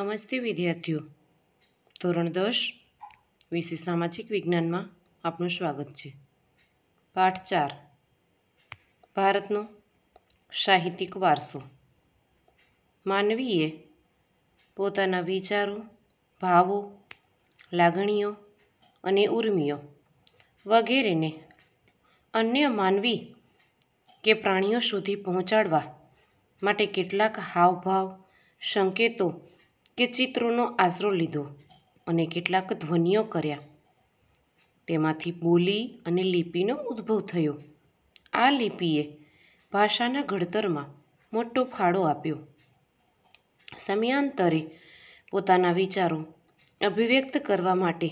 નમસ્તે વિદ્યાર્થીઓ ધોરણ દસ વિશે સામાજિક વિજ્ઞાનમાં આપનું સ્વાગત છે પાઠ ચાર ભારતનો સાહિત્યિક વારસો માનવીએ પોતાના વિચારો ભાવો લાગણીઓ અને ઉર્મિઓ વગેરેને અન્ય માનવી કે પ્રાણીઓ સુધી પહોંચાડવા માટે કેટલાક હાવભાવ સંકેતો કે ચિત્રોનો આશરો લીધો અને કેટલાક ધ્વનિઓ કર્યા તેમાંથી બોલી અને લિપિનો ઉદ્ભવ થયો આ લિપિએ ભાષાના ઘડતરમાં મોટો ફાળો આપ્યો સમયાંતરે પોતાના વિચારો અભિવ્યક્ત કરવા માટે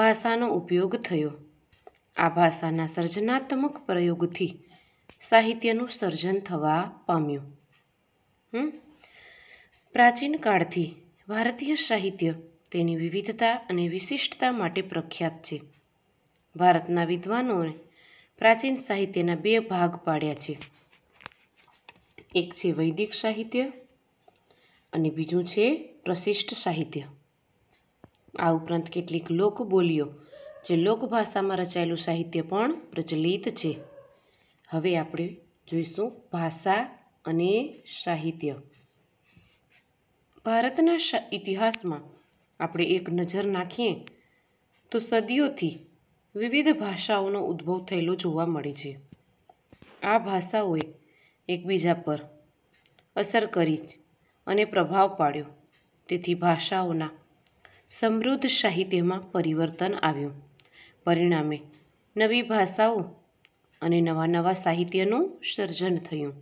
ભાષાનો ઉપયોગ થયો આ ભાષાના સર્જનાત્મક પ્રયોગથી સાહિત્યનું સર્જન થવા પામ્યું હમ પ્રાચીન કાળથી ભારતીય સાહિત્ય તેની વિવિધતા અને વિશિષ્ટતા માટે પ્રખ્યાત છે ભારતના વિદ્વાનોએ પ્રાચીન સાહિત્યના બે ભાગ પાડ્યા છે એક છે વૈદિક સાહિત્ય અને બીજું છે પ્રશિષ્ટ સાહિત્ય આ ઉપરાંત કેટલીક લોકબોલીઓ જે લોકભાષામાં રચાયેલું સાહિત્ય પણ પ્રચલિત છે હવે આપણે જોઈશું ભાષા અને સાહિત્ય ભારતના ઇતિહાસમાં આપણે એક નજર નાખીએ તો સદીઓથી વિવિધ ભાષાઓનો ઉદ્ભવ થયેલો જોવા મળે છે આ ભાષાઓએ એકબીજા પર અસર કરી અને પ્રભાવ પાડ્યો તેથી ભાષાઓના સમૃદ્ધ સાહિત્યમાં પરિવર્તન આવ્યું પરિણામે નવી ભાષાઓ અને નવા નવા સાહિત્યનું સર્જન થયું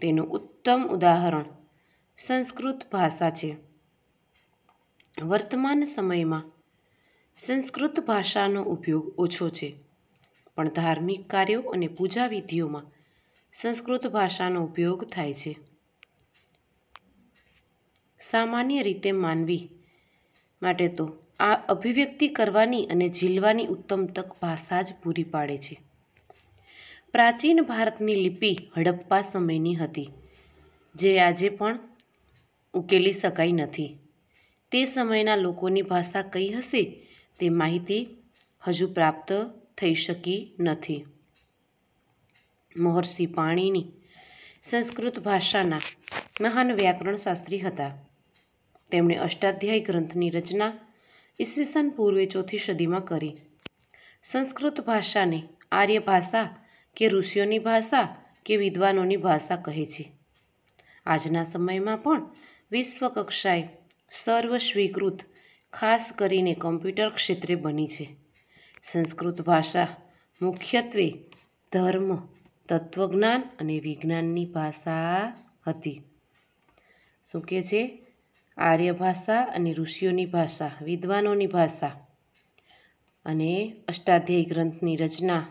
તેનું ઉત્તમ ઉદાહરણ સંસ્કૃત ભાષા છે વર્તમાન સમયમાં સંસ્કૃત ભાષાનો ઉપયોગ ઓછો છે પણ ધાર્મિક કાર્યો અને પૂજાવિધિઓમાં સંસ્કૃત ભાષાનો ઉપયોગ થાય છે સામાન્ય રીતે માનવી માટે તો આ અભિવ્યક્તિ કરવાની અને ઝીલવાની ઉત્તમ તક ભાષા જ પૂરી પાડે છે પ્રાચીન ભારતની લિપિ હડપ્પા સમયની હતી જે આજે પણ ઉકેલી શકાઈ નથી તે સમયના લોકોની ભાષા કઈ હશે તે માહિતી હજુ પ્રાપ્ત થઈ શકી નથી મહર્ષિ પાણીની સંસ્કૃત ભાષાના મહાન વ્યાકરણ શાસ્ત્રી હતા તેમણે અષ્ટાધ્યાયી ગ્રંથની રચના ઈસવીસન પૂર્વે ચોથી સદીમાં કરી સંસ્કૃત ભાષાને આર્ય ભાષા કે ઋષિઓની ભાષા કે વિદ્વાનોની ભાષા કહે છે આજના સમયમાં પણ વિશ્વકક્ષાએ સર્વસ્વીકૃત ખાસ કરીને કમ્પ્યુટર ક્ષેત્રે બની છે સંસ્કૃત ભાષા મુખ્યત્વે ધર્મ તત્વજ્ઞાન અને વિજ્ઞાનની ભાષા હતી શું કહે છે આર્ય ભાષા અને ઋષિઓની ભાષા વિદ્વાનોની ભાષા અને અષ્ટાધ્યાયી ગ્રંથની રચના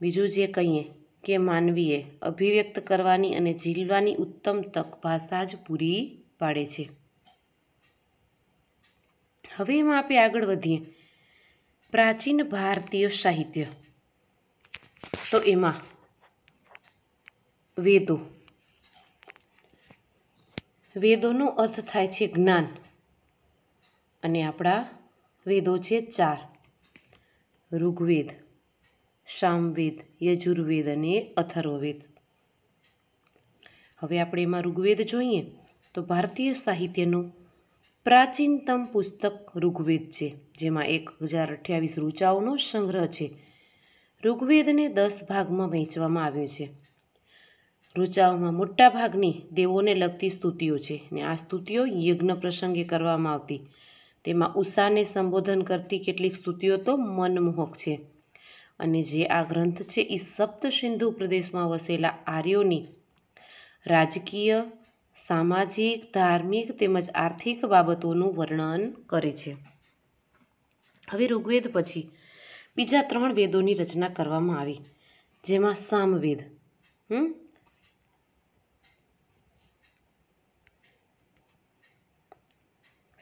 બીજું જે કહીએ કે માનવીએ અભિવ્યક્ત કરવાની અને ઝીલવાની ઉત્તમ તક ભાષા જ પૂરી પાડે છે હવે એમાં આપણે આગળ વધીએ પ્રાચીન ભારતીય સાહિત્ય તો એમાં વેદો વેદોનો અર્થ થાય છે જ્ઞાન અને આપણા વેદો છે ચાર ઋગ્વેદ સામવેદ યજુર્વેદ અને અથર્વવેદ હવે આપણે એમાં ઋગ્વેદ જોઈએ તો ભારતીય સાહિત્યનું પ્રાચીનતમ પુસ્તક ઋગ્વેદ છે જેમાં એક હજાર અઠ્યાવીસ ઋચાઓનો સંગ્રહ છે ઋગ્વેદને દસ ભાગમાં વહેંચવામાં આવ્યો છે ઋચાઓમાં મોટા ભાગની દેવોને લગતી સ્તુતિઓ છે અને આ સ્તુતિઓ યજ્ઞ પ્રસંગે કરવામાં આવતી તેમાં ઉષાને સંબોધન કરતી કેટલીક સ્તુતિઓ તો મનમોહક છે અને જે આ ગ્રંથ છે એ સપ્ત સિંધુ પ્રદેશમાં વસેલા આર્યોની રાજકીય સામાજિક ધાર્મિક તેમજ આર્થિક બાબતોનું વર્ણન કરે છે હવે ઋગ્વેદ પછી બીજા ત્રણ વેદોની રચના કરવામાં આવી જેમાં સામવેદ હમ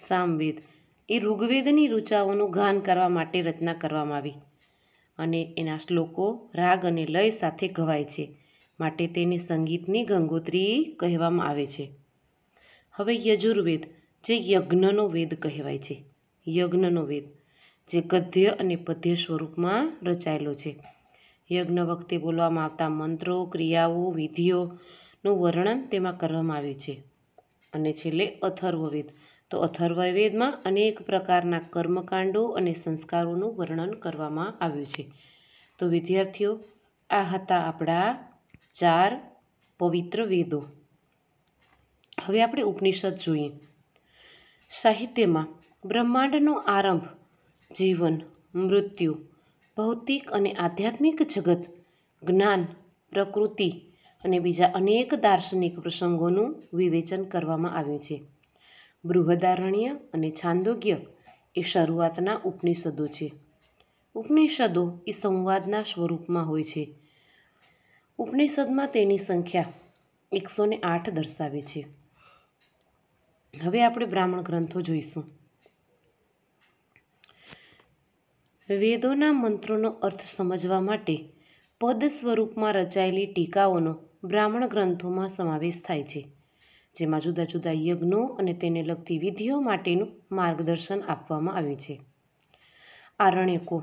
સામવેદ એ ઋગ્વેદની રૂચાઓનું ગાન કરવા માટે રચના કરવામાં આવી અને એના શ્લોકો રાગ અને લય સાથે ગવાય છે માટે તેને સંગીતની ગંગોત્રી કહેવામાં આવે છે હવે યજુર્વેદ જે યજ્ઞનો વેદ કહેવાય છે યજ્ઞનો વેદ જે ગદ્ય અને પદ્ય સ્વરૂપમાં રચાયેલો છે યજ્ઞ વખતે બોલવામાં આવતા મંત્રો ક્રિયાઓ વિધિઓનું વર્ણન તેમાં કરવામાં આવ્યું છે અને છેલ્લે અથર્વવેદ તો અથર્વવેદમાં અનેક પ્રકારના કર્મકાંડો અને સંસ્કારોનું વર્ણન કરવામાં આવ્યું છે તો વિદ્યાર્થીઓ આ હતા આપણા ચાર પવિત્ર વેદો હવે આપણે ઉપનિષદ જોઈએ સાહિત્યમાં બ્રહ્માંડનો આરંભ જીવન મૃત્યુ ભૌતિક અને આધ્યાત્મિક જગત જ્ઞાન પ્રકૃતિ અને બીજા અનેક દાર્શનિક પ્રસંગોનું વિવેચન કરવામાં આવ્યું છે બૃહદારણ્ય અને છાંદોગ્ય એ શરૂઆતના ઉપનિષદો છે ઉપનિષદો એ સંવાદના સ્વરૂપમાં હોય છે ઉપનિષદમાં તેની સંખ્યા એકસો ને આઠ દર્શાવે છે હવે આપણે બ્રાહ્મણ ગ્રંથો જોઈશું વેદોના મંત્રોનો અર્થ સમજવા માટે પદ સ્વરૂપમાં રચાયેલી ટીકાઓનો બ્રાહ્મણ ગ્રંથોમાં સમાવેશ થાય છે જેમાં જુદા જુદા યજ્ઞો અને તેને લગતી વિધિઓ માટેનું માર્ગદર્શન આપવામાં આવ્યું છે આરણ્યકો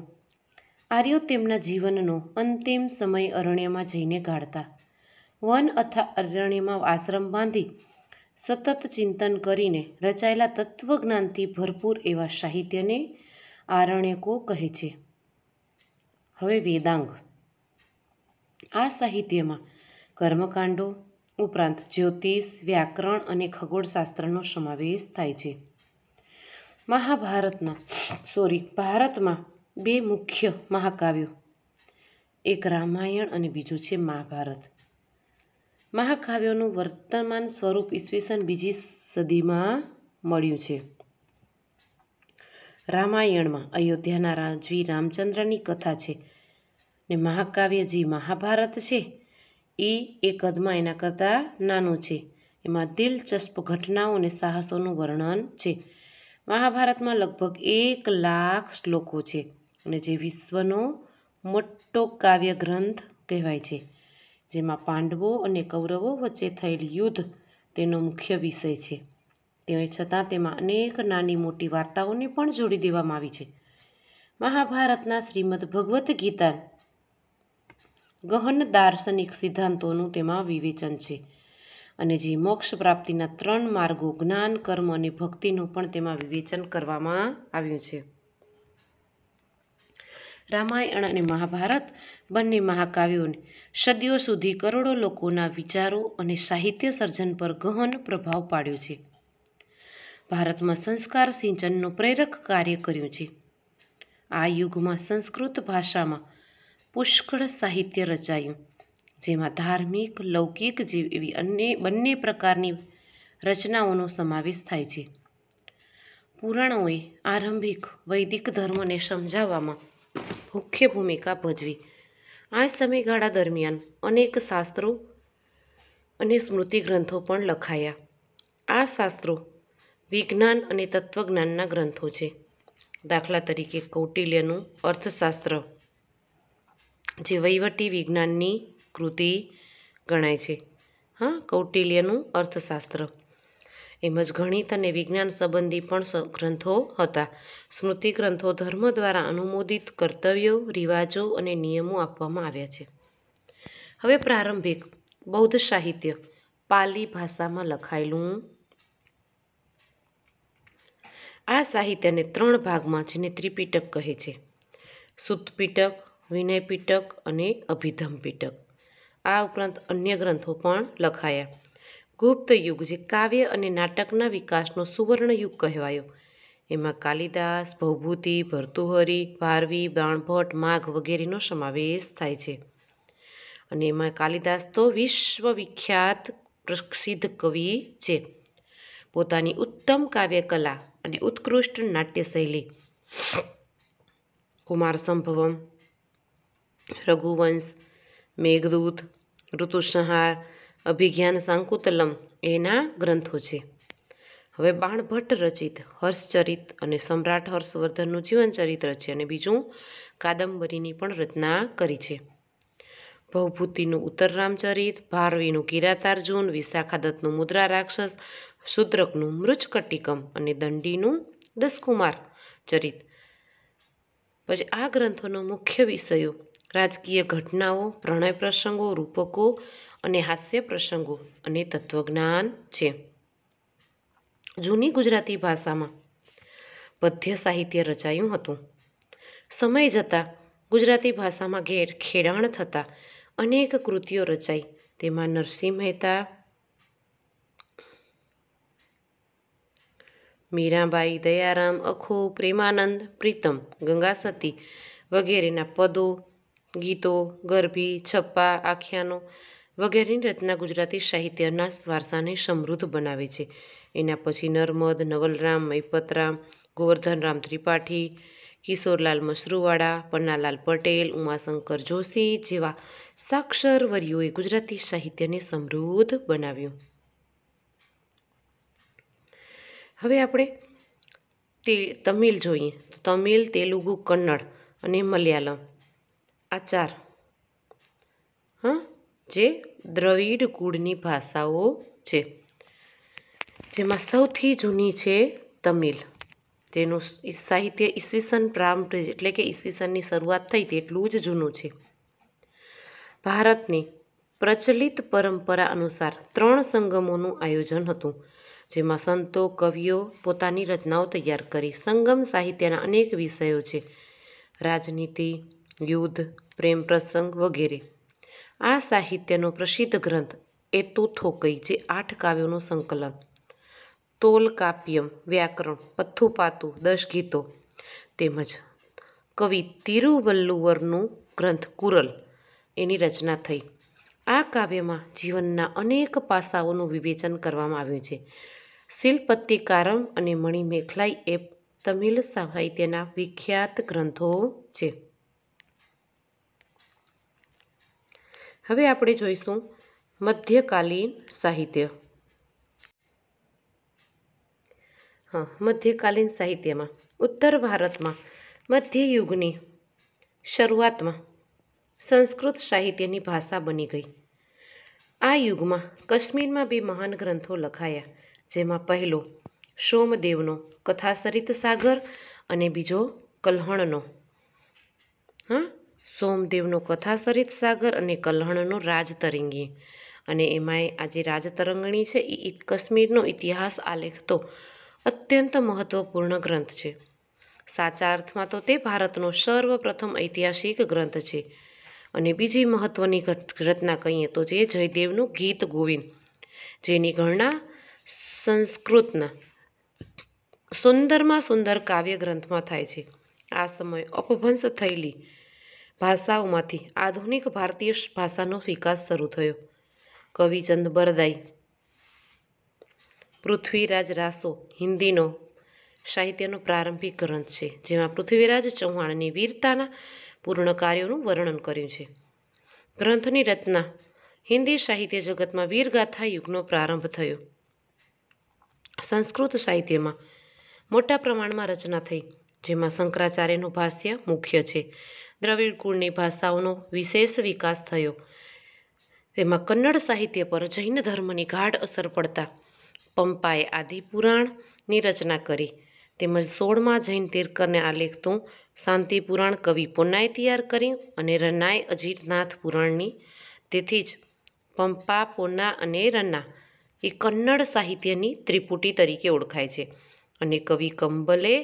આર્યો તેમના જીવનનો અંતિમ સમય અરણ્યમાં જઈને ગાળતા વન અથવા અરણ્યમાં આશ્રમ બાંધી સતત ચિંતન કરીને રચાયેલા તત્વજ્ઞાનથી ભરપૂર એવા સાહિત્યને આરણ્યકો કહે છે હવે વેદાંગ આ સાહિત્યમાં કર્મકાંડો ઉપરાંત જ્યોતિષ વ્યાકરણ અને ખગોળશાસ્ત્રનો સમાવેશ થાય છે મહાભારતના સોરી ભારતમાં બે મુખ્ય મહાકાવ્યો એક રામાયણ અને બીજું છે મહાભારત મહાકાવ્યોનું વર્તમાન સ્વરૂપ ઈસવીસન બીજી સદીમાં મળ્યું છે રામાયણમાં અયોધ્યાના રાજવી રામચંદ્રની કથા છે ને મહાકાવ્ય જે મહાભારત છે એ એક કદમાં એના કરતાં નાનું છે એમાં દિલચસ્પ ઘટનાઓ અને સાહસોનું વર્ણન છે મહાભારતમાં લગભગ એક લાખ શ્લોકો છે અને જે વિશ્વનો મોટો કાવ્ય ગ્રંથ કહેવાય છે જેમાં પાંડવો અને કૌરવો વચ્ચે થયેલ યુદ્ધ તેનો મુખ્ય વિષય છે તેમ છતાં તેમાં અનેક નાની મોટી વાર્તાઓને પણ જોડી દેવામાં આવી છે મહાભારતના શ્રીમદ ભગવદ્ ગીતા ગહન દાર્શનિક સિદ્ધાંતોનું તેમાં વિવેચન છે અને જે મોક્ષ પ્રાપ્તિના ત્રણ માર્ગો જ્ઞાન કર્મ અને ભક્તિનું પણ તેમાં વિવેચન કરવામાં આવ્યું છે રામાયણ અને મહાભારત બંને મહાકાવ્યોને સદીઓ સુધી કરોડો લોકોના વિચારો અને સાહિત્ય સર્જન પર ગહન પ્રભાવ પાડ્યો છે ભારતમાં સંસ્કાર સિંચનનું પ્રેરક કાર્ય કર્યું છે આ યુગમાં સંસ્કૃત ભાષામાં પુષ્કળ સાહિત્ય રચાયું જેમાં ધાર્મિક લૌકિક જેવી અન્ય બંને પ્રકારની રચનાઓનો સમાવેશ થાય છે પુરાણોએ આરંભિક વૈદિક ધર્મને સમજાવવામાં મુખ્ય ભૂમિકા ભજવી આ સમયગાળા દરમિયાન અનેક શાસ્ત્રો અને સ્મૃતિ ગ્રંથો પણ લખાયા આ શાસ્ત્રો વિજ્ઞાન અને તત્વજ્ઞાનના ગ્રંથો છે દાખલા તરીકે કૌટિલ્યનું અર્થશાસ્ત્ર જે વહીવટી વિજ્ઞાનની કૃતિ ગણાય છે હા કૌટિલ્યનું અર્થશાસ્ત્ર એમ જ ગણિત અને વિજ્ઞાન સંબંધી પણ ગ્રંથો હતા સ્મૃતિ ગ્રંથો ધર્મ દ્વારા અનુમોદિત કર્તવ્યો રિવાજો અને નિયમો આપવામાં આવ્યા છે હવે પ્રારંભિક બૌદ્ધ સાહિત્ય પાલી ભાષામાં લખાયેલું આ સાહિત્યને ત્રણ ભાગમાં જેને ત્રિપીટક કહે છે સુતપિટક વિનય પીટક અને અભિધમ પીટક આ ઉપરાંત અન્ય ગ્રંથો પણ લખાયા ગુપ્ત યુગ જે કાવ્ય અને નાટકના વિકાસનો સુવર્ણ યુગ કહેવાયો એમાં કાલિદાસ ભવભૂતિ ભર્તુહરી ભારવી બાણભટ્ટ માઘ વગેરેનો સમાવેશ થાય છે અને એમાં કાલિદાસ તો વિશ્વવિખ્યાત પ્રસિદ્ધ કવિ છે પોતાની ઉત્તમ કાવ્યકલા અને ઉત્કૃષ્ટ નાટ્યશૈલી કુમાર સંભવમ રઘુવંશ મેઘદૂત ઋતુસંહાર અભિજ્ઞાન સાંકુતલમ એના ગ્રંથો છે હવે બાણભટ્ટ રચિત હર્ષચરિત અને સમ્રાટ હર્ષવર્ધનનું જીવનચરિત્ર છે અને બીજું કાદંબરીની પણ રચના કરી છે ભવભૂતિનું ઉત્તર રામચરિત ભારવીનું કિરાતાર્જુન વિશાખાદત્તનું મુદ્રા રાક્ષસ શુદ્રકનું મૃચકટિકમ અને દંડીનું દસકુમાર ચરિત પછી આ ગ્રંથોનો મુખ્ય વિષયો રાજકીય ઘટનાઓ પ્રણય પ્રસંગો રૂપકો અને હાસ્ય પ્રસંગો અને તત્વજ્ઞાન છે જૂની ગુજરાતી ભાષામાં પદ્ય સાહિત્ય રચાયું હતું સમય જતાં ગુજરાતી ભાષામાં ઘેર ખેડાણ થતાં અનેક કૃતિઓ રચાઈ તેમાં નરસિંહ મહેતા મીરાબાઈ દયારામ અખો પ્રેમાનંદ પ્રીતમ ગંગાસતી વગેરેના પદો ગીતો ગરબી છપ્પા આખ્યાનો વગેરેની રચના ગુજરાતી સાહિત્યના વારસાને સમૃદ્ધ બનાવે છે એના પછી નર્મદ નવલરામ મૈપતરામ ગોવર્ધનરામ ત્રિપાઠી કિશોરલાલ મશરૂવાળા પન્નાલાલ પટેલ ઉમાશંકર જોશી જેવા સાક્ષરવર્યોએ ગુજરાતી સાહિત્યને સમૃદ્ધ બનાવ્યું હવે આપણે તે તમિલ જોઈએ તો તમિલ તેલુગુ કન્નડ અને મલયાલમ આચાર હા જે દ્રવિડ કુળની ભાષાઓ છે જેમાં સૌથી જૂની છે તમિલ તેનું સાહિત્ય ઈસવીસન પ્રારંભ એટલે કે ઈસવીસનની શરૂઆત થઈ તેટલું જ જૂનું છે ભારતની પ્રચલિત પરંપરા અનુસાર ત્રણ સંગમોનું આયોજન હતું જેમાં સંતો કવિઓ પોતાની રચનાઓ તૈયાર કરી સંગમ સાહિત્યના અનેક વિષયો છે રાજનીતિ યુદ્ધ પ્રેમ પ્રસંગ વગેરે આ સાહિત્યનો પ્રસિદ્ધ ગ્રંથ એ તોથોકઈ જે આઠ કાવ્યોનું સંકલન તોલ કાપ્યમ વ્યાકરણ પથ્થુપાતુ દશ ગીતો તેમજ કવિ તિરુવલ્લુવરનું ગ્રંથ કુરલ એની રચના થઈ આ કાવ્યમાં જીવનના અનેક પાસાઓનું વિવેચન કરવામાં આવ્યું છે શિલ્પત્તિકારમ અને મણિમેખલાઈ એ તમિલ સાહિત્યના વિખ્યાત ગ્રંથો છે હવે આપણે જોઈશું મધ્યકાલીન સાહિત્ય હા મધ્યકાલીન સાહિત્યમાં ઉત્તર ભારતમાં મધ્યયુગની શરૂઆતમાં સંસ્કૃત સાહિત્યની ભાષા બની ગઈ આ યુગમાં કાશ્મીરમાં બે મહાન ગ્રંથો લખાયા જેમાં પહેલો સોમદેવનો કથાસરિત સાગર અને બીજો કલ્હણનો હા સોમદેવનો કથા સરિત સાગર અને કલ્હણનો રાજતરંગી અને એમાંય આજે જે રાજતરંગણી છે એ કાશ્મીરનો ઇતિહાસ આલેખતો અત્યંત મહત્વપૂર્ણ ગ્રંથ છે સાચા અર્થમાં તો તે ભારતનો સર્વપ્રથમ ઐતિહાસિક ગ્રંથ છે અને બીજી મહત્વની રચના કહીએ તો જે જયદેવનું ગીત ગોવિંદ જેની ગણના સંસ્કૃતના સુંદરમાં સુંદર કાવ્ય ગ્રંથમાં થાય છે આ સમયે અપભ્રંશ થયેલી ભાષાઓમાંથી આધુનિક ભારતીય ભાષાનો વિકાસ શરૂ થયો કવિચંદ બરદાઈ પૃથ્વીરાજ રાસો હિન્દીનો સાહિત્યનો પ્રારંભિક ગ્રંથ છે જેમાં પૃથ્વીરાજ ચૌહાણની વીરતાના પૂર્ણ કાર્યોનું વર્ણન કર્યું છે ગ્રંથની રચના હિન્દી સાહિત્ય જગતમાં વીરગાથા યુગનો પ્રારંભ થયો સંસ્કૃત સાહિત્યમાં મોટા પ્રમાણમાં રચના થઈ જેમાં શંકરાચાર્યનું ભાષ્ય મુખ્ય છે દ્રવિડ કુળની ભાષાઓનો વિશેષ વિકાસ થયો તેમાં કન્નડ સાહિત્ય પર જૈન ધર્મની ગાઢ અસર પડતા પંપાએ આદિપુરાણની રચના કરી તેમજ સોળમાં જૈન તીર્કરને આલેખતું શાંતિપુરાણ કવિ પોનાએ તૈયાર કર્યું અને રનાએ અજીરનાથ પુરાણની તેથી જ પંપા પોના અને રના એ કન્નડ સાહિત્યની ત્રિપુટી તરીકે ઓળખાય છે અને કવિ કંબલે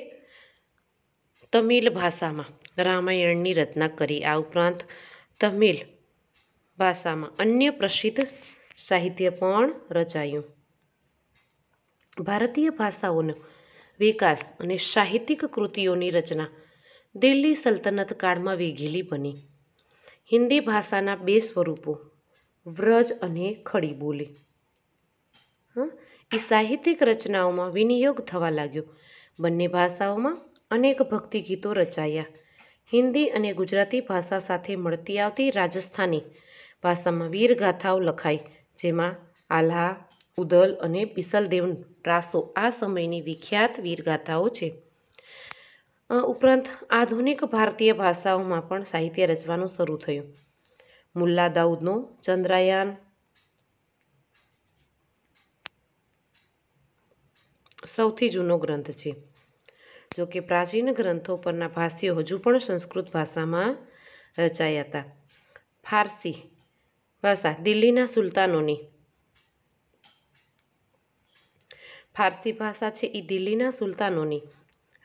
તમિલ ભાષામાં રામાયણની રચના કરી આ ઉપરાંત તમિલ ભાષામાં અન્ય પ્રસિદ્ધ સાહિત્ય પણ રચાયું ભારતીય ભાષાઓનો વિકાસ અને સાહિત્યિક કૃતિઓની રચના દિલ્હી સલ્તનત કાળમાં વેગીલી બની હિન્દી ભાષાના બે સ્વરૂપો વ્રજ અને ખડી બોલી એ સાહિત્યિક રચનાઓમાં વિનિયોગ થવા લાગ્યો બંને ભાષાઓમાં અનેક ભક્તિ ગીતો રચાયા હિન્દી અને ગુજરાતી ભાષા સાથે મળતી આવતી રાજસ્થાની ભાષામાં વીરગાથાઓ લખાઈ જેમાં આલ્હા ઉદલ અને બિસલદેવ રાસો આ સમયની વિખ્યાત વીરગાથાઓ છે ઉપરાંત આધુનિક ભારતીય ભાષાઓમાં પણ સાહિત્ય રચવાનું શરૂ થયું મુલ્લા દાઉદનો ચંદ્રયાન સૌથી જૂનો ગ્રંથ છે જો કે પ્રાચીન ગ્રંથો પરના ભાષ્યો હજુ પણ સંસ્કૃત ભાષામાં રચાયા હતા ફારસી ભાષા દિલ્હીના સુલતાનોની ફારસી ભાષા છે એ દિલ્હીના સુલતાનોની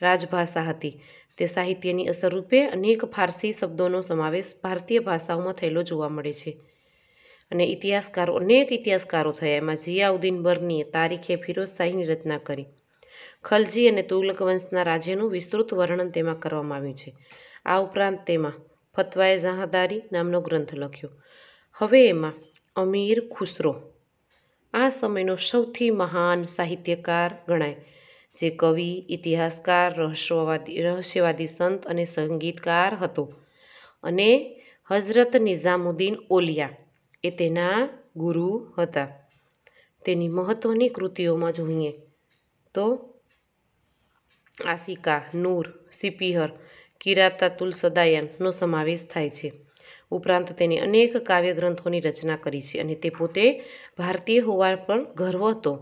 રાજભાષા હતી તે સાહિત્યની અસર રૂપે અનેક ફારસી શબ્દોનો સમાવેશ ભારતીય ભાષાઓમાં થયેલો જોવા મળે છે અને ઇતિહાસકારો અનેક ઇતિહાસકારો થયા એમાં જિયાઉદ્દીન બર્નીએ તારીખે ફિરોજ શાહીની રચના કરી ખલજી અને તુગલક વંશના રાજ્યનું વિસ્તૃત વર્ણન તેમાં કરવામાં આવ્યું છે આ ઉપરાંત તેમાં ફતવાએ જહાદારી નામનો ગ્રંથ લખ્યો હવે એમાં અમીર ખુસરો આ સમયનો સૌથી મહાન સાહિત્યકાર ગણાય જે કવિ ઇતિહાસકાર રહસ્યવાદી રહસ્યવાદી સંત અને સંગીતકાર હતો અને હઝરત નિઝામુદ્દીન ઓલિયા એ તેના ગુરુ હતા તેની મહત્ત્વની કૃતિઓમાં જોઈએ તો આસિકા નૂર સિપિહર કિરાતાતુલ સદાયનનો સમાવેશ થાય છે ઉપરાંત તેની અનેક કાવ્યગ્રંથોની રચના કરી છે અને તે પોતે ભારતીય હોવા પણ ગર્વ હતો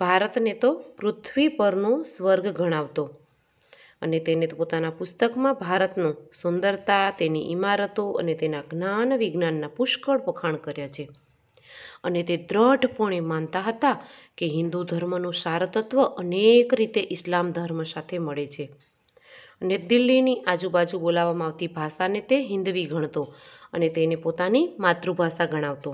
ભારતને તો પૃથ્વી પરનો સ્વર્ગ ગણાવતો અને તેને પોતાના પુસ્તકમાં ભારતનો સુંદરતા તેની ઇમારતો અને તેના જ્ઞાન વિજ્ઞાનના પુષ્કળ વખાણ કર્યા છે અને તે દ્રઢપણે માનતા હતા કે હિન્દુ ધર્મનું સારતત્વ અનેક રીતે ઇસ્લામ ધર્મ સાથે મળે છે અને દિલ્હીની આજુબાજુ બોલાવવામાં આવતી ભાષાને તે હિન્દવી ગણતો અને તેને પોતાની માતૃભાષા ગણાવતો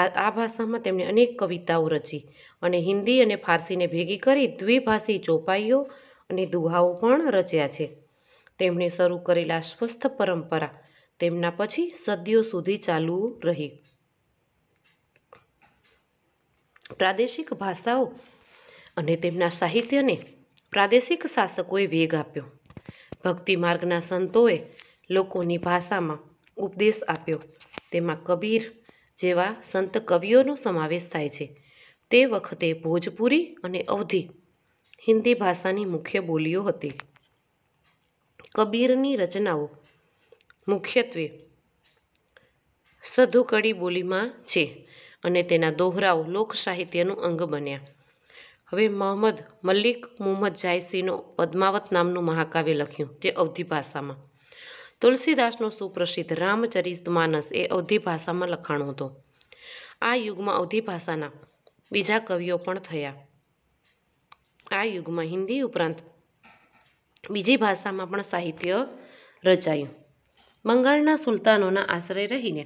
આ ભાષામાં તેમણે અનેક કવિતાઓ રચી અને હિન્દી અને ફારસીને ભેગી કરી દ્વિભાષી ચોપાઈઓ અને દુહાઓ પણ રચ્યા છે તેમણે શરૂ કરેલા સ્વસ્થ પરંપરા તેમના પછી સદીઓ સુધી ચાલુ રહી પ્રાદેશિક ભાષાઓ અને તેમના સાહિત્યને પ્રાદેશિક શાસકોએ વેગ આપ્યો ભક્તિ માર્ગના સંતોએ લોકોની ભાષામાં ઉપદેશ આપ્યો તેમાં કબીર જેવા સંત કવિઓનો સમાવેશ થાય છે તે વખતે ભોજપુરી અને અવધિ હિન્દી ભાષાની મુખ્ય બોલીઓ હતી કબીરની રચનાઓ મુખ્યત્વે સધુકડી બોલીમાં છે અને તેના દોહરાઓ લોકસાહિત્યનું અંગ બન્યા હવે મોહમ્મદ મલિક મુહમ્મદ જાયસીનો પદ્માવત નામનું મહાકાવ્ય લખ્યું તે અવધી ભાષામાં તુલસીદાસનો સુપ્રસિદ્ધ રામચરિત માનસ એ અવધી ભાષામાં લખાણો હતો આ યુગમાં અવધી ભાષાના બીજા કવિઓ પણ થયા આ યુગમાં હિન્દી ઉપરાંત બીજી ભાષામાં પણ સાહિત્ય રચાયું બંગાળના સુલતાનોના આશ્રય રહીને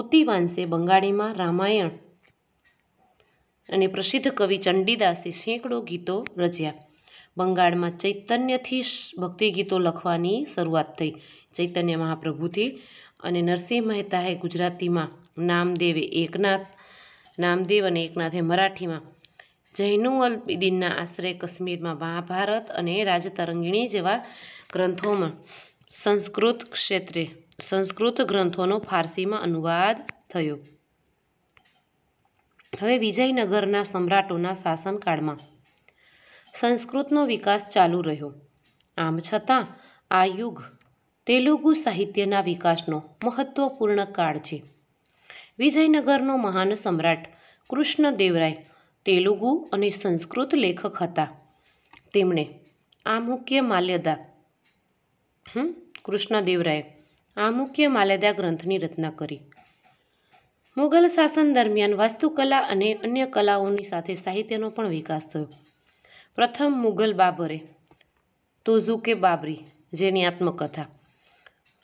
ઉતિવાંસે બંગાળીમાં રામાયણ અને પ્રસિદ્ધ કવિ ચંડીદાસે સેંકડો ગીતો રચ્યા બંગાળમાં ચૈતન્યથી ભક્તિ ગીતો લખવાની શરૂઆત થઈ ચૈતન્ય મહાપ્રભુથી અને નરસિંહ મહેતાએ ગુજરાતીમાં નામદેવે એકનાથ નામદેવ અને એકનાથે મરાઠીમાં જૈનું અલ બિદિનના આશરે કાશ્મીરમાં મહાભારત અને રાજતરંગિણી જેવા ગ્રંથોમાં સંસ્કૃત ક્ષેત્રે સંસ્કૃત ગ્રંથોનો ફારસીમાં અનુવાદ થયો હવે વિજયનગરના સમ્રાટોના શાસનકાળમાં સંસ્કૃતનો વિકાસ ચાલુ રહ્યો આમ છતાં આ યુગ તેલુગુ સાહિત્યના વિકાસનો મહત્વપૂર્ણ કાળ છે વિજયનગરનો મહાન સમ્રાટ કૃષ્ણદેવરાય તેલુગુ અને સંસ્કૃત લેખક હતા તેમણે આ મુખ્ય માલ્યદા કૃષ્ણદેવરાય આ મુખ્ય માલેદા ગ્રંથની રચના કરી મુઘલ શાસન દરમિયાન વાસ્તુકલા અને અન્ય કલાઓની સાથે સાહિત્યનો પણ વિકાસ થયો પ્રથમ મુઘલ બાબરે તોઝુકે બાબરી જેની આત્મકથા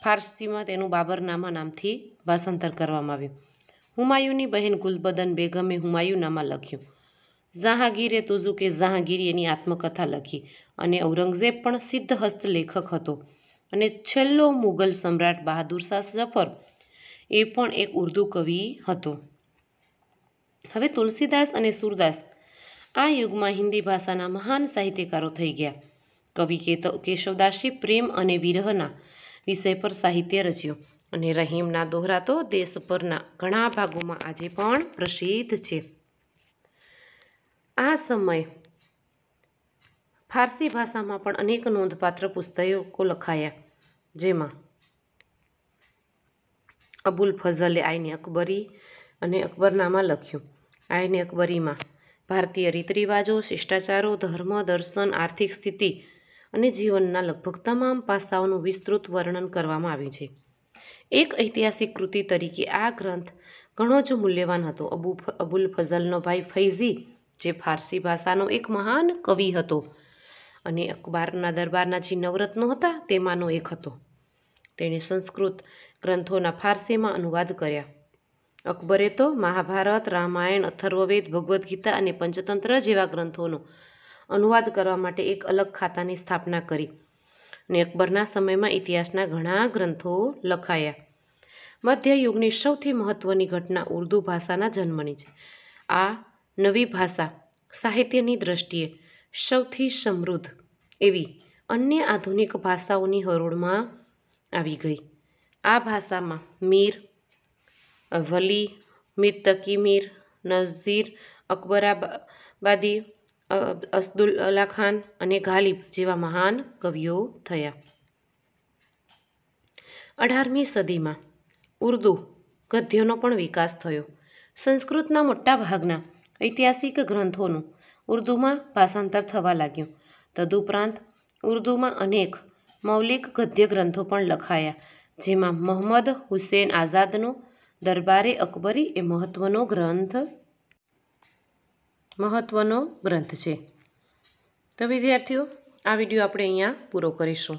ફારસીમાં તેનું બાબરનામા નામથી ભાષાંતર કરવામાં આવ્યું હુમાયુની બહેન ગુલબદન બેગમે હુમાયુનામાં લખ્યું જહાંગીરે તુઝુકે જહાંગીરી એની આત્મકથા લખી અને ઔરંગઝેબ પણ સિદ્ધહસ્ત લેખક હતો અને છેલ્લો મુગલ સમ્રાટ બહાદુર શાહ જફર એ પણ એક ઉર્દુ કવિ હતો હવે તુલસીદાસ અને સુરદાસ આ યુગમાં હિન્દી ભાષાના મહાન સાહિત્યકારો થઈ ગયા કવિ કેશવદાસી પ્રેમ અને વિરહના વિષય પર સાહિત્ય રચ્યું અને રહીમના દોહરા તો દેશ પરના ઘણા ભાગોમાં આજે પણ પ્રસિદ્ધ છે આ સમય ફારસી ભાષામાં પણ અનેક નોંધપાત્ર પુસ્તકો લખાયા જેમાં અબુલ ફઝલે આઈન અકબરી અને અકબરનામાં લખ્યું આઈન અકબરીમાં ભારતીય રીતરિવાજો શિષ્ટાચારો ધર્મ દર્શન આર્થિક સ્થિતિ અને જીવનના લગભગ તમામ પાસાઓનું વિસ્તૃત વર્ણન કરવામાં આવ્યું છે એક ઐતિહાસિક કૃતિ તરીકે આ ગ્રંથ ઘણો જ મૂલ્યવાન હતો અબુ અબુલ ફઝલનો ભાઈ ફૈઝી જે ફારસી ભાષાનો એક મહાન કવિ હતો અને અકબરના દરબારના જે નવરત્નો હતા તેમાંનો એક હતો તેણે સંસ્કૃત ગ્રંથોના ફારસીમાં અનુવાદ કર્યા અકબરે તો મહાભારત રામાયણ અથર્વવેદ ભગવદ્ ગીતા અને પંચતંત્ર જેવા ગ્રંથોનો અનુવાદ કરવા માટે એક અલગ ખાતાની સ્થાપના કરી અને અકબરના સમયમાં ઇતિહાસના ઘણા ગ્રંથો લખાયા મધ્યયુગની સૌથી મહત્ત્વની ઘટના ઉર્દુ ભાષાના જન્મની છે આ નવી ભાષા સાહિત્યની દ્રષ્ટિએ સૌથી સમૃદ્ધ એવી અન્ય આધુનિક ભાષાઓની હરોળમાં આવી ગઈ આ ભાષામાં મીર વલી મિતકી મીર નઝીર અકબરાબાદી અસદુલ્લા ખાન અને ગાલિબ જેવા મહાન કવિઓ થયા અઢારમી સદીમાં ઉર્દુ ગદ્યનો પણ વિકાસ થયો સંસ્કૃતના મોટા ભાગના ઐતિહાસિક ગ્રંથોનું ઉર્દૂમાં ભાષાંતર થવા લાગ્યું તદુપરાંત ઉર્દૂમાં અનેક મૌલિક ગદ્ય ગ્રંથો પણ લખાયા જેમાં મોહમ્મદ હુસેન આઝાદનો દરબારે અકબરી એ મહત્વનો ગ્રંથ મહત્વનો ગ્રંથ છે તો વિદ્યાર્થીઓ આ વિડીયો આપણે અહીંયા પૂરો કરીશું